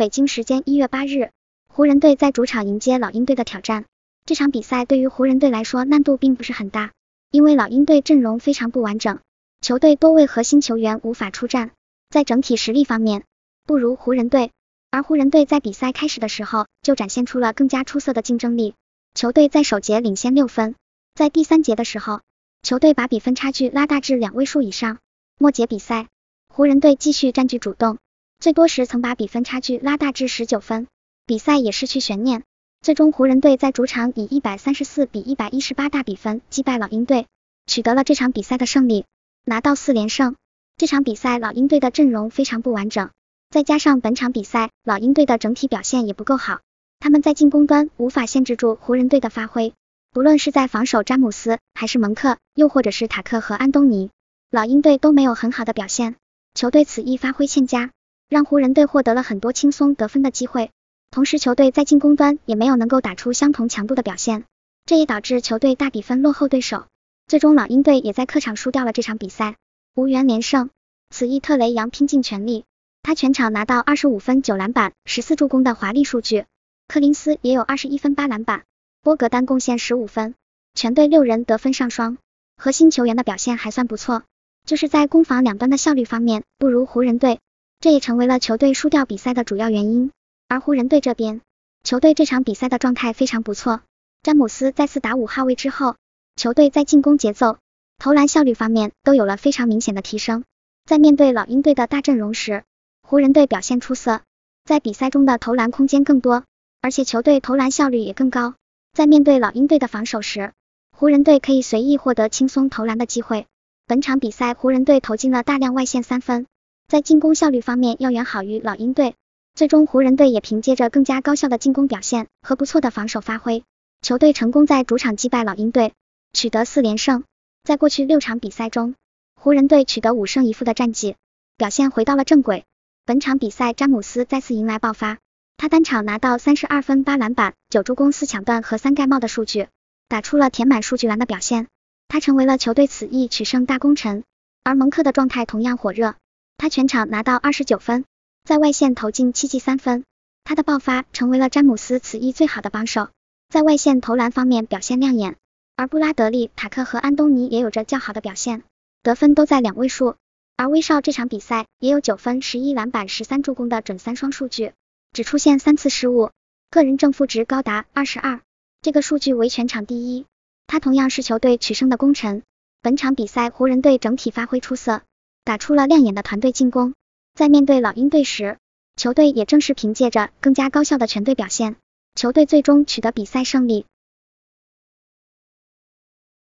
北京时间一月八日，湖人队在主场迎接老鹰队的挑战。这场比赛对于湖人队来说难度并不是很大，因为老鹰队阵容非常不完整，球队多位核心球员无法出战，在整体实力方面不如湖人队。而湖人队在比赛开始的时候就展现出了更加出色的竞争力，球队在首节领先六分，在第三节的时候，球队把比分差距拉大至两位数以上。末节比赛，湖人队继续占据主动。最多时曾把比分差距拉大至十九分，比赛也失去悬念。最终湖人队在主场以一百三十四比一百一十八大比分击败老鹰队，取得了这场比赛的胜利，拿到四连胜。这场比赛老鹰队的阵容非常不完整，再加上本场比赛老鹰队的整体表现也不够好，他们在进攻端无法限制住湖人队的发挥。不论是在防守詹姆斯，还是蒙克，又或者是塔克和安东尼，老鹰队都没有很好的表现，球队此役发挥欠佳。让湖人队获得了很多轻松得分的机会，同时球队在进攻端也没有能够打出相同强度的表现，这也导致球队大比分落后对手，最终老鹰队也在客场输掉了这场比赛，无缘连胜。此役特雷杨拼尽全力，他全场拿到二十五分九篮板十四助攻的华丽数据，科林斯也有二十一分八篮板，波格丹贡献十五分，全队六人得分上双，核心球员的表现还算不错，就是在攻防两端的效率方面不如湖人队。这也成为了球队输掉比赛的主要原因。而湖人队这边，球队这场比赛的状态非常不错。詹姆斯再次打五号位之后，球队在进攻节奏、投篮效率方面都有了非常明显的提升。在面对老鹰队的大阵容时，湖人队表现出色，在比赛中的投篮空间更多，而且球队投篮效率也更高。在面对老鹰队的防守时，湖人队可以随意获得轻松投篮的机会。本场比赛，湖人队投进了大量外线三分。在进攻效率方面要远好于老鹰队，最终湖人队也凭借着更加高效的进攻表现和不错的防守发挥，球队成功在主场击败老鹰队，取得四连胜。在过去六场比赛中，湖人队取得五胜一负的战绩，表现回到了正轨。本场比赛詹姆斯再次迎来爆发，他单场拿到三十二分、八篮板、九助攻、四抢断和三盖帽的数据，打出了填满数据栏的表现，他成为了球队此役取胜大功臣。而蒙克的状态同样火热。他全场拿到二十九分，在外线投进七记三分，他的爆发成为了詹姆斯此役最好的帮手，在外线投篮方面表现亮眼，而布拉德利、塔克和安东尼也有着较好的表现，得分都在两位数。而威少这场比赛也有九分、十一篮板、十三助攻的准三双数据，只出现三次失误，个人正负值高达二十二，这个数据为全场第一，他同样是球队取胜的功臣。本场比赛湖人队整体发挥出色。打出了亮眼的团队进攻，在面对老鹰队时，球队也正是凭借着更加高效的全队表现，球队最终取得比赛胜利。